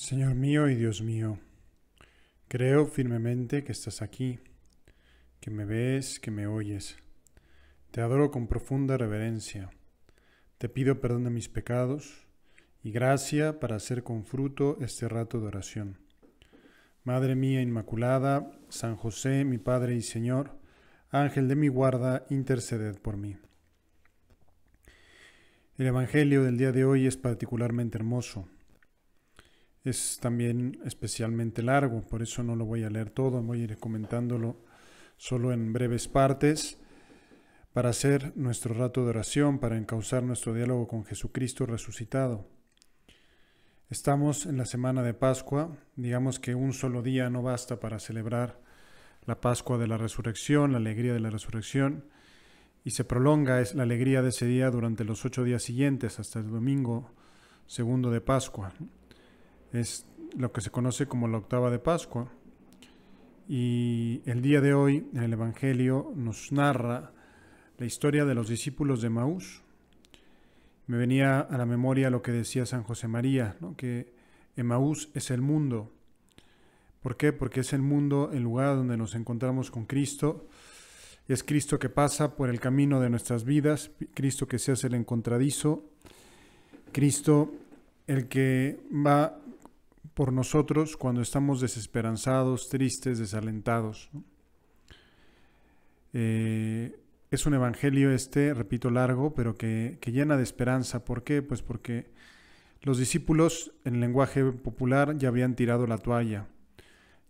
Señor mío y Dios mío, creo firmemente que estás aquí, que me ves, que me oyes. Te adoro con profunda reverencia. Te pido perdón de mis pecados y gracia para hacer con fruto este rato de oración. Madre mía Inmaculada, San José, mi Padre y Señor, Ángel de mi guarda, interceded por mí. El Evangelio del día de hoy es particularmente hermoso es también especialmente largo, por eso no lo voy a leer todo, voy a ir comentándolo solo en breves partes para hacer nuestro rato de oración, para encauzar nuestro diálogo con Jesucristo resucitado. Estamos en la semana de Pascua, digamos que un solo día no basta para celebrar la Pascua de la Resurrección, la alegría de la Resurrección, y se prolonga la alegría de ese día durante los ocho días siguientes hasta el domingo segundo de Pascua es lo que se conoce como la octava de Pascua. Y el día de hoy en el Evangelio nos narra la historia de los discípulos de Maús. Me venía a la memoria lo que decía San José María, que Emaús es el mundo. ¿Por qué? Porque es el mundo el lugar donde nos encontramos con Cristo. Es Cristo que pasa por el camino de nuestras vidas, Cristo que se hace el encontradizo, Cristo el que va por nosotros cuando estamos desesperanzados, tristes, desalentados. Eh, es un evangelio este, repito, largo, pero que, que, llena de esperanza. ¿Por qué? Pues porque los discípulos, en lenguaje popular, ya habían tirado la toalla,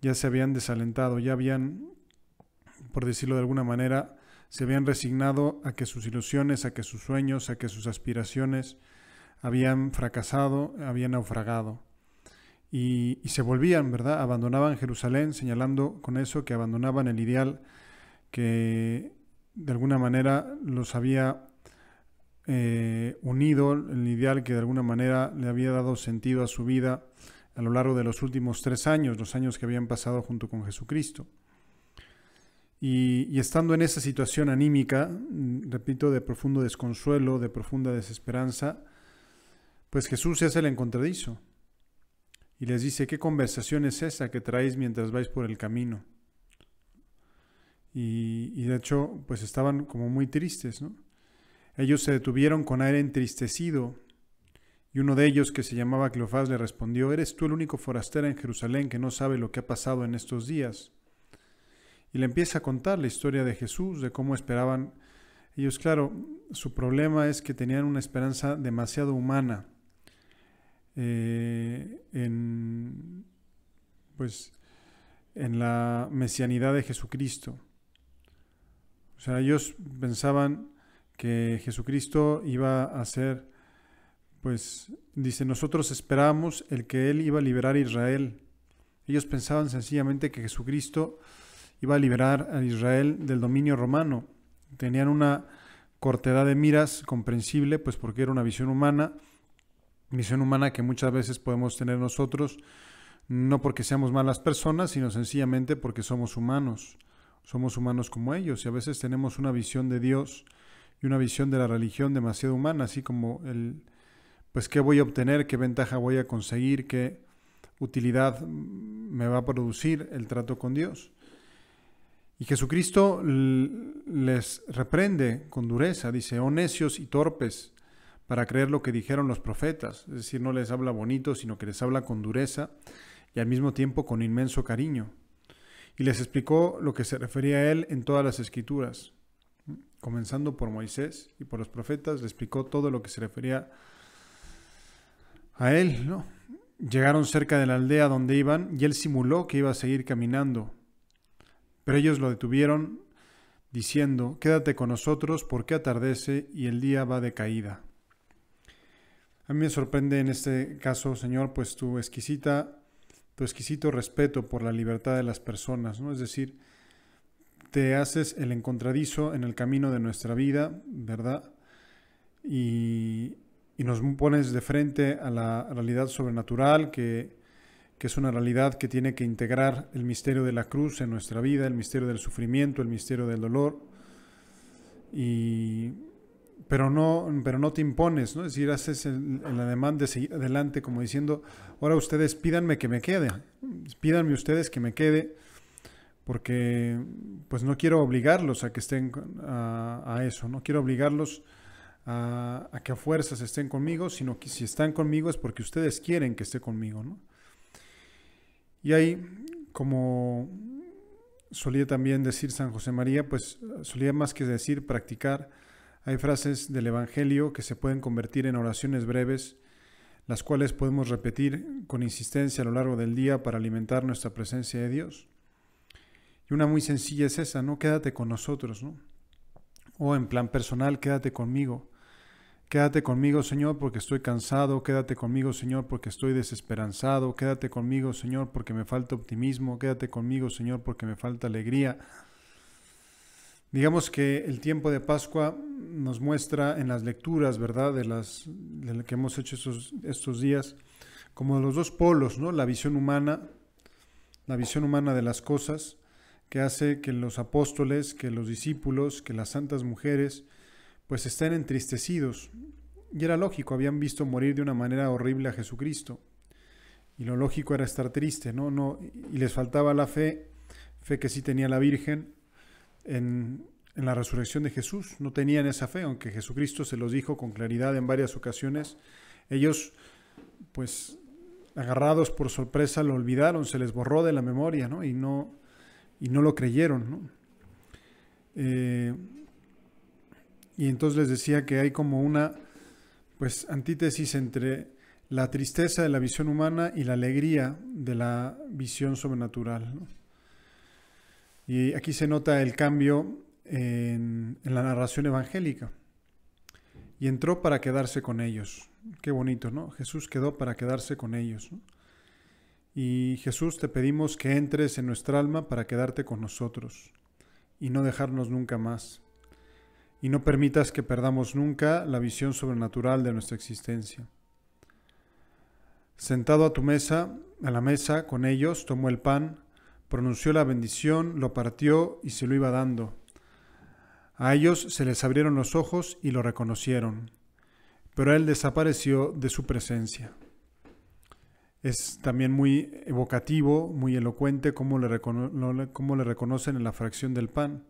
ya se habían desalentado, ya habían, por decirlo de alguna manera, se habían resignado a que sus ilusiones, a que sus sueños, a que sus aspiraciones habían fracasado, habían naufragado y, se volvían, ¿verdad? Abandonaban Jerusalén, señalando con eso que abandonaban el ideal que de alguna manera los había eh, unido, el ideal que de alguna manera le había dado sentido a su vida a lo largo de los últimos tres años, los años que habían pasado junto con Jesucristo. Y, y, estando en esa situación anímica, mm, repito, de profundo desconsuelo, de profunda desesperanza, pues Jesús es el encontradizo y les dice, ¿qué conversación es esa que traéis mientras vais por el camino? Y, de hecho, pues estaban como muy tristes, Ellos se detuvieron con aire entristecido, y uno de ellos, que se llamaba Cleofás, le respondió, ¿eres tú el único forastero en Jerusalén que no sabe lo que ha pasado en estos días? Y le empieza a contar la historia de Jesús, de cómo esperaban ellos, claro, su problema es que tenían una esperanza demasiado humana. Eh, en pues, en la mesianidad de Jesucristo. O sea, ellos pensaban que Jesucristo iba a ser, pues dice, nosotros esperamos el que Él iba a liberar a Israel. Ellos pensaban sencillamente que Jesucristo iba a liberar a Israel del dominio romano. Tenían una cortedad de miras comprensible, pues porque era una visión humana, visión humana que muchas veces podemos tener nosotros, no porque seamos malas personas, sino sencillamente porque somos humanos. Somos humanos como ellos y a veces tenemos una visión de Dios y una visión de la religión demasiado humana, así como el, pues qué voy a obtener, qué ventaja voy a conseguir, qué utilidad me va a producir el trato con Dios. Y Jesucristo les reprende con dureza, dice, oh necios y torpes, para creer lo que dijeron los profetas. Es decir, no les habla bonito, sino que les habla con dureza y al mismo tiempo con inmenso cariño, y les explicó lo que se refería a él en todas las escrituras. Comenzando por Moisés y por los profetas, le explicó todo lo que se refería a él. Llegaron cerca de la aldea donde iban y él simuló que iba a seguir caminando. Pero ellos lo detuvieron diciendo, quédate con nosotros porque atardece y el día va de caída. A mí me sorprende en este caso, Señor, pues tu exquisita tu exquisito respeto por la libertad de las personas, ¿no? Es decir, te haces el encontradizo en el camino de nuestra vida, ¿verdad? Y, nos pones de frente a la realidad sobrenatural, que, que, es una realidad que tiene que integrar el misterio de la cruz en nuestra vida, el misterio del sufrimiento, el misterio del dolor. Y pero no, pero no te impones, ¿no? Es decir, haces la demanda de seguir adelante como diciendo, ahora ustedes pídanme que me quede, pídanme ustedes que me quede, porque pues no quiero obligarlos a que estén a, eso, no quiero obligarlos a, que a fuerzas estén conmigo, sino que si están conmigo es porque ustedes quieren que esté conmigo, ¿no? Y ahí, como solía también decir San José María, pues solía más que decir practicar, hay frases del Evangelio que se pueden convertir en oraciones breves, las cuales podemos repetir con insistencia a lo largo del día para alimentar nuestra presencia de Dios. Y una muy sencilla es esa, ¿no? Quédate con nosotros, ¿no? O en plan personal, quédate conmigo. Quédate conmigo, Señor, porque estoy cansado. Quédate conmigo, Señor, porque estoy desesperanzado. Quédate conmigo, Señor, porque me falta optimismo. Quédate conmigo, Señor, porque me falta alegría. Digamos que el tiempo de Pascua nos muestra en las lecturas, ¿verdad?, de las que hemos hecho estos, estos días, como los dos polos, ¿no? La visión humana, la visión humana de las cosas, que hace que los apóstoles, que los discípulos, que las santas mujeres, pues estén entristecidos. Y era lógico, habían visto morir de una manera horrible a Jesucristo. Y lo lógico era estar triste, ¿no? no y les faltaba la fe, fe que sí tenía la Virgen, en, la resurrección de Jesús. No tenían esa fe, aunque Jesucristo se los dijo con claridad en varias ocasiones. Ellos, pues, agarrados por sorpresa, lo olvidaron, se les borró de la memoria, ¿no? Y no, y no lo creyeron, ¿no? Eh, y entonces les decía que hay como una, pues, antítesis entre la tristeza de la visión humana y la alegría de la visión sobrenatural, y aquí se nota el cambio en, la narración evangélica. Y entró para quedarse con ellos. Qué bonito, ¿no? Jesús quedó para quedarse con ellos. Y Jesús, te pedimos que entres en nuestra alma para quedarte con nosotros y no dejarnos nunca más. Y no permitas que perdamos nunca la visión sobrenatural de nuestra existencia. Sentado a tu mesa, a la mesa con ellos, tomó el pan, pronunció la bendición, lo partió y se lo iba dando. A ellos se les abrieron los ojos y lo reconocieron, pero él desapareció de su presencia. Es también muy evocativo, muy elocuente cómo le, reconocen en la fracción del pan,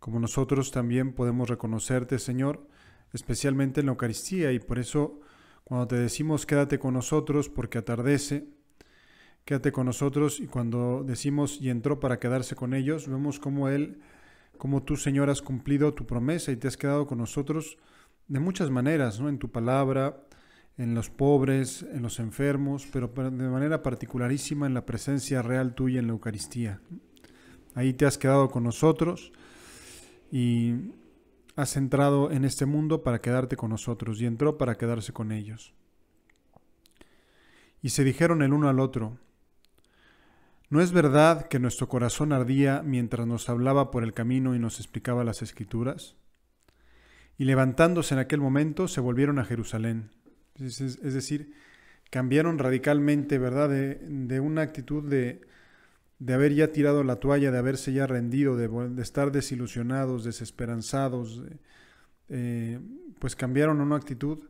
como nosotros también podemos reconocerte, Señor, especialmente en la Eucaristía, y por eso cuando te decimos quédate con nosotros porque atardece, quédate con nosotros. Y cuando decimos y entró para quedarse con ellos, vemos cómo Él, como tú, Señor, has cumplido tu promesa y te has quedado con nosotros de muchas maneras, ¿no? En tu palabra, en los pobres, en los enfermos, pero de manera particularísima en la presencia real tuya en la Eucaristía. Ahí te has quedado con nosotros y has entrado en este mundo para quedarte con nosotros y entró para quedarse con ellos. Y se dijeron el uno al otro, ¿No es verdad que nuestro corazón ardía mientras nos hablaba por el camino y nos explicaba las escrituras? Y levantándose en aquel momento, se volvieron a Jerusalén. Es, decir, cambiaron radicalmente, ¿verdad? De, una actitud de, haber ya tirado la toalla, de haberse ya rendido, de, estar desilusionados, desesperanzados. Eh, eh, pues cambiaron una actitud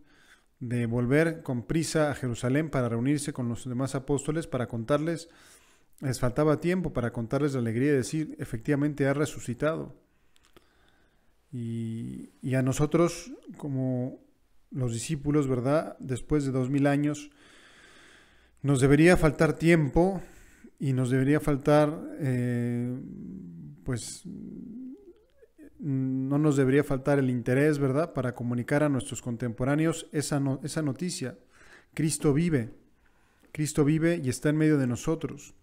de volver con prisa a Jerusalén para reunirse con los demás apóstoles, para contarles les faltaba tiempo para contarles la alegría y decir, efectivamente ha resucitado. Y, a nosotros, como los discípulos, ¿verdad? Después de dos mil años, nos debería faltar tiempo y nos debería faltar, eh, pues, no nos debería faltar el interés, ¿verdad?, para comunicar a nuestros contemporáneos esa, esa noticia. Cristo vive, Cristo vive y está en medio de nosotros.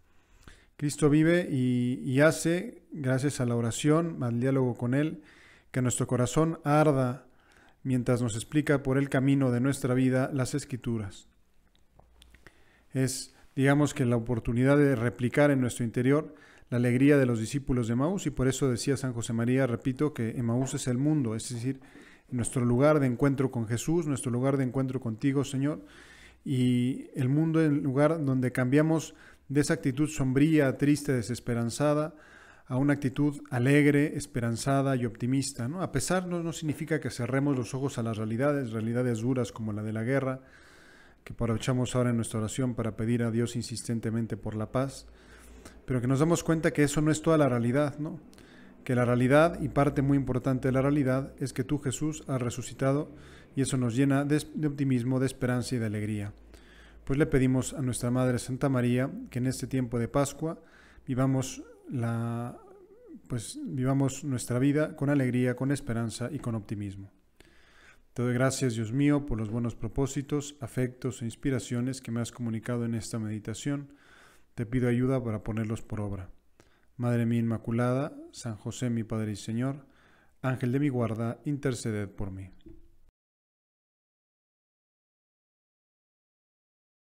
Cristo vive y, hace, gracias a la oración, al diálogo con Él, que nuestro corazón arda mientras nos explica por el camino de nuestra vida las escrituras. Es, digamos que la oportunidad de replicar en nuestro interior la alegría de los discípulos de Maús y por eso decía San José María, repito, que Maús es el mundo, es decir, nuestro lugar de encuentro con Jesús, nuestro lugar de encuentro contigo, Señor, y el mundo es el lugar donde cambiamos de esa actitud sombría, triste, desesperanzada, a una actitud alegre, esperanzada y optimista. ¿no? A pesar no, no significa que cerremos los ojos a las realidades, realidades duras como la de la guerra, que aprovechamos ahora en nuestra oración para pedir a Dios insistentemente por la paz, pero que nos damos cuenta que eso no es toda la realidad, ¿no? que la realidad y parte muy importante de la realidad es que tú Jesús has resucitado y eso nos llena de optimismo, de esperanza y de alegría pues le pedimos a nuestra Madre Santa María que en este tiempo de Pascua vivamos la pues vivamos nuestra vida con alegría, con esperanza y con optimismo. Te doy gracias, Dios mío, por los buenos propósitos, afectos e inspiraciones que me has comunicado en esta meditación. Te pido ayuda para ponerlos por obra. Madre mía Inmaculada, San José mi Padre y Señor, Ángel de mi guarda, interceded por mí.